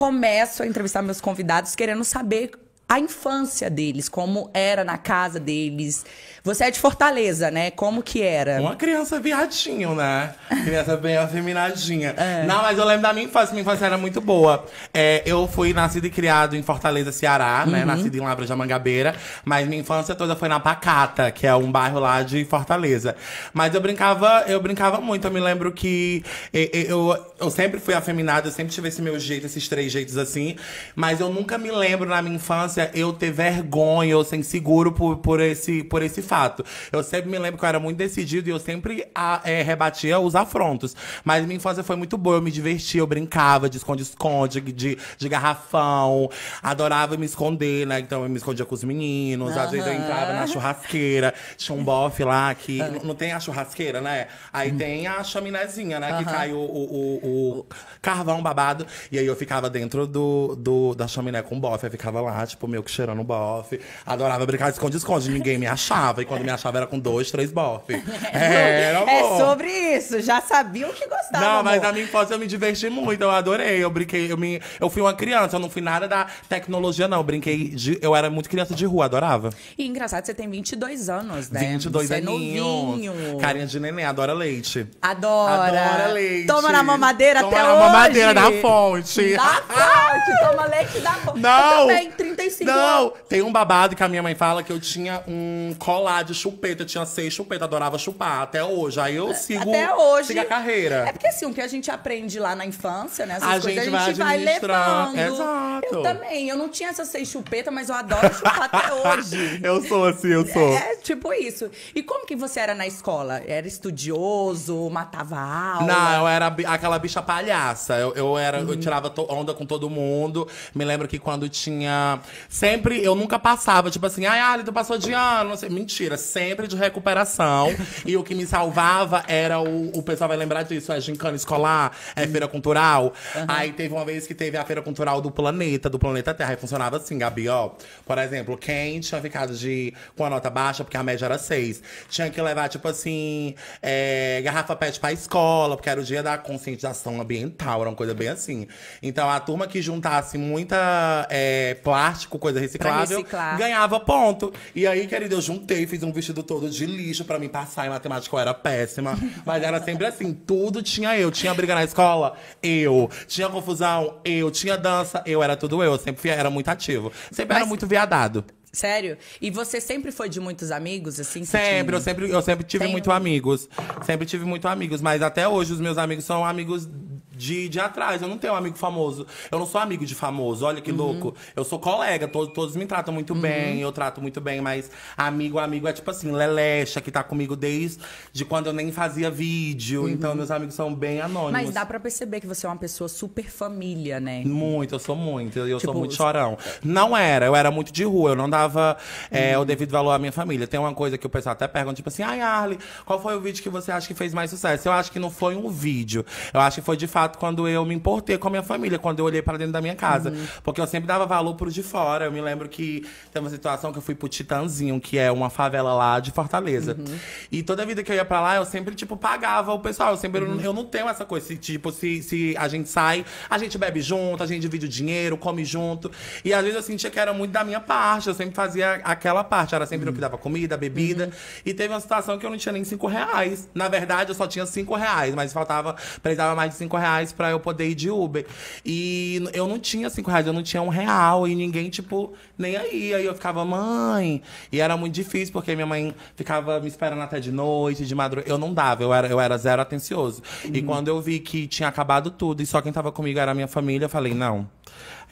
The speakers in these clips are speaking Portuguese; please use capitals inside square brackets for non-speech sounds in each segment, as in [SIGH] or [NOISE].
começo a entrevistar meus convidados querendo saber a infância deles, como era na casa deles. Você é de Fortaleza, né? Como que era? Uma criança viadinho, né? Criança bem afeminadinha. É. Não, mas eu lembro da minha infância, minha infância era muito boa. É, eu fui nascido e criado em Fortaleza, Ceará, né? uhum. né? Nascido em Labras de Mangabeira, mas minha infância toda foi na Pacata, que é um bairro lá de Fortaleza. Mas eu brincava, eu brincava muito. Eu me lembro que eu, eu sempre fui afeminado, eu sempre tive esse meu jeito, esses três jeitos assim, mas eu nunca me lembro na minha infância infância eu ter vergonha, eu ser inseguro por, por, esse, por esse fato. Eu sempre me lembro que eu era muito decidido e eu sempre a, é, rebatia os afrontos. Mas minha infância foi muito boa, eu me divertia, eu brincava de esconde-esconde, de, de garrafão, adorava me esconder, né? Então eu me escondia com os meninos, uhum. às vezes eu entrava na churrasqueira, tinha um bofe lá que. Uhum. Não tem a churrasqueira, né? Aí uhum. tem a chaminézinha, né? Que cai o, o, o, o carvão babado. E aí eu ficava dentro do, do, da chaminé com o bofe, eu ficava lá, tipo, meu que cheirando um bofe. Adorava brincar de esconde-esconde, ninguém me achava. E quando me achava era com dois, três bofe. [LAUGHS] É, era, é sobre isso, já sabiam que gostava. Não, mas amor. na minha infância eu me diverti muito, eu adorei. Eu brinquei, eu, me, eu fui uma criança, eu não fui nada da tecnologia, não. Eu brinquei, de, eu era muito criança de rua, adorava. E engraçado, você tem 22 anos, né? 22 você é aninhos. É novinho. Carinha de neném, adora leite. Adora. Adora leite. Toma na mamadeira Toma até na hoje. Toma na mamadeira da fonte. Da fonte. Toma leite da fonte. Não. Eu também, 35 Não. Anos. Tem um babado que a minha mãe fala que eu tinha um colar de chupeta. Eu tinha seis chupetas, adorava chupar até hoje. Aí eu é, sigo, até hoje, sigo a carreira. É porque assim, o que a gente aprende lá na infância, né? Essas a coisas, gente a gente vai, vai levando. Exato. Eu também. Eu não tinha essas seis chupetas, mas eu adoro chupar até [LAUGHS] hoje. Eu sou assim, eu sou. É, é, tipo isso. E como que você era na escola? escola? Era estudioso, matava aula? Não, eu era aquela bicha palhaça. Eu, eu era, uhum. eu tirava onda com todo mundo. Me lembro que quando tinha. Sempre, eu nunca passava, tipo assim, ai, Ali, tu passou de ano, não sei. Mentira, sempre de recuperação. e o que me salvava era o. O pessoal vai lembrar disso: é gincana escolar, é uhum. feira cultural. Uhum. Aí teve uma vez que teve a feira cultural do planeta, do planeta Terra. E funcionava assim, Gabi, ó. Por exemplo, quem tinha ficado de, com a nota baixa, porque a média era seis tinha que levar, tipo assim, assim, é, garrafa pet pra escola, porque era o dia da conscientização ambiental, era uma coisa bem assim. Então a turma que juntasse muita é, plástico, coisa reciclável, ganhava ponto. E aí, querido, eu juntei, fiz um vestido todo de lixo para mim passar em matemática, eu era péssima. Mas era sempre assim, tudo tinha eu. Tinha briga na escola, eu. Tinha confusão, eu. Tinha dança, eu. Era tudo eu. sempre fui, era muito ativo. Sempre Mas... era muito viadado. Sério? E você sempre foi de muitos amigos, assim? Sempre, eu sempre, eu sempre tive muito amigos. Sempre tive muito amigos, mas até hoje os meus amigos são amigos de, de atrás. Eu não tenho um amigo famoso. Eu não sou amigo de famoso, olha que uhum. louco. Eu sou colega, todos, todos me tratam muito uhum. bem, eu trato muito bem, mas amigo, amigo é tipo assim, Lelecha, que tá comigo desde de quando eu nem fazia vídeo. Uhum. Então, meus amigos são bem anônimos. Mas dá pra perceber que você é uma pessoa super família, né? Muito, eu sou muito. Eu tipo, sou muito chorão. Não era, eu era muito de rua, eu não dava é, o uhum. devido valor à minha família. Tem uma coisa que o pessoal até pergunta, tipo assim, ai, Arle, qual foi o vídeo que você acha que fez mais sucesso? Eu acho que não foi um vídeo. Eu acho que foi de fato fato quando eu me importei com a minha família, quando eu olhei para dentro da minha casa. Uhum. Porque eu sempre dava valor pro de fora. Eu me lembro que tem uma situação que eu fui pro Titanzinho, que é uma favela lá de Fortaleza. Uhum. E toda a vida que eu ia para lá, eu sempre, tipo, pagava o pessoal. Eu sempre, uhum. eu não tenho essa coisa. Se, tipo, se, se a gente sai, a gente bebe junto, a gente divide o dinheiro, come junto. E às vezes eu sentia que era muito da minha parte. Eu sempre fazia aquela parte. Era sempre eu que uhum. dava comida, bebida. Uhum. E teve uma situação que eu não tinha nem cinco reais. Na verdade, eu só tinha cinco reais, mas faltava, precisava mais de cinco reais reais pra eu poder ir de Uber. E eu não tinha cinco reais, eu não tinha um real. E ninguém, tipo, nem aí. Aí eu ficava, mãe. E era muito difícil, porque minha mãe ficava me esperando até de noite, de madrugada. Eu não dava, eu era, eu era zero atencioso. Uhum. E quando eu vi que tinha acabado tudo e só quem tava comigo era a minha família, eu falei, não.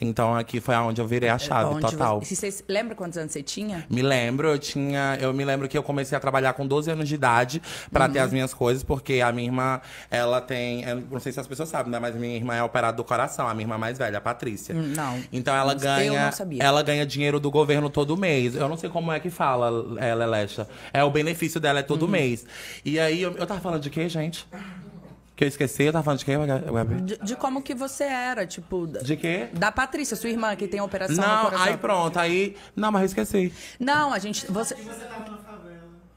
Então aqui foi onde eu virei a é, é chave onde total. Você, você lembra quantos anos você tinha? Me lembro, eu tinha, eu me lembro que eu comecei a trabalhar com 12 anos de idade para uhum. ter as minhas coisas, porque a minha irmã, ela tem, não sei se as pessoas sabem, né, mas minha irmã é operada do coração, a minha irmã mais velha, a Patrícia. Hum, não. Então ela não ganha, ela ganha dinheiro do governo todo mês. Eu não sei como é que fala, ela Lelecha. É o benefício dela é todo uhum. mês. E aí eu, eu tava falando de quê, gente? Que eu esqueci, eu tava falando de quem, Gabi? De, de, como que você era, tipo. De quê? Da Patrícia, sua irmã, que tem operação. Não, aí pronto, aí. Não, mas eu esqueci. Não, a gente. Você. você tava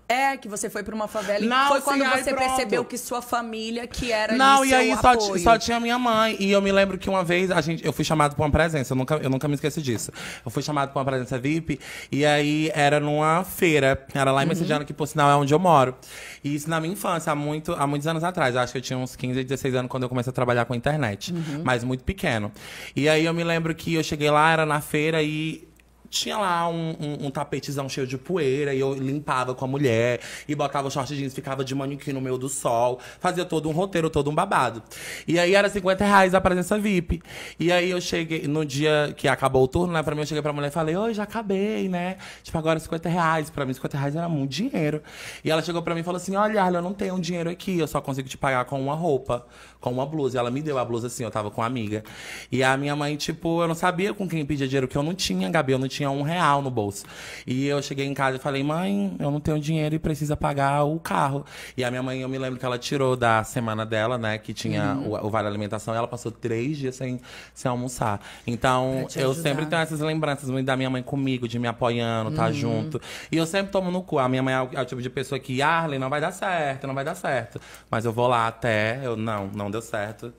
é, que você foi pra uma favela e não, foi quando sim, você percebeu que sua família que era Não, e aí só, só, tinha minha mãe. E eu me lembro que uma vez a gente, eu fui chamado pra uma presença, eu nunca, eu nunca me esqueci disso. Eu fui chamado pra uma presença VIP, e aí era numa feira. Era lá em uhum. que por sinal é onde eu moro. E isso na minha infância, há, muito, há muitos anos atrás. acho que eu tinha uns 15, 16 anos quando eu comecei a trabalhar com a internet. Uhum. Mas muito pequeno. E aí eu me lembro que eu cheguei lá, era na feira, e tinha lá um, um, um, tapetezão cheio de poeira e eu limpava com a mulher e botava short jeans, ficava de manequim no meio do sol, fazia todo um roteiro, todo um babado. E aí era 50 reais a presença VIP. E aí eu cheguei, no dia que acabou o turno, né, pra mim eu cheguei pra mulher e falei, oi, já acabei, né? Tipo, agora 50 reais. Pra mim, 50 reais era muito dinheiro. E ela chegou pra mim e falou assim: olha, Arla, eu não tenho dinheiro aqui, eu só consigo te pagar com uma roupa, com uma blusa. E ela me deu a blusa assim, eu tava com uma amiga. E a minha mãe, tipo, eu não sabia com quem pedia dinheiro, que eu não tinha, Gabi, eu não tinha tinha um real no bolso. E eu cheguei em casa e falei, mãe, eu não tenho dinheiro e precisa pagar o carro. E a minha mãe, eu me lembro que ela tirou da semana dela, né, que tinha uhum. o, o, Vale Alimentação, ela passou três dias sem, sem almoçar. Então, eu sempre tenho essas lembranças da minha mãe comigo, de me apoiando, tá uhum. junto. E eu sempre tomo no cu. A minha mãe é o, é o tipo de pessoa que, Arlen, não vai dar certo, não vai dar certo. Mas eu vou lá até, eu não, não deu certo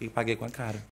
e paguei com a cara.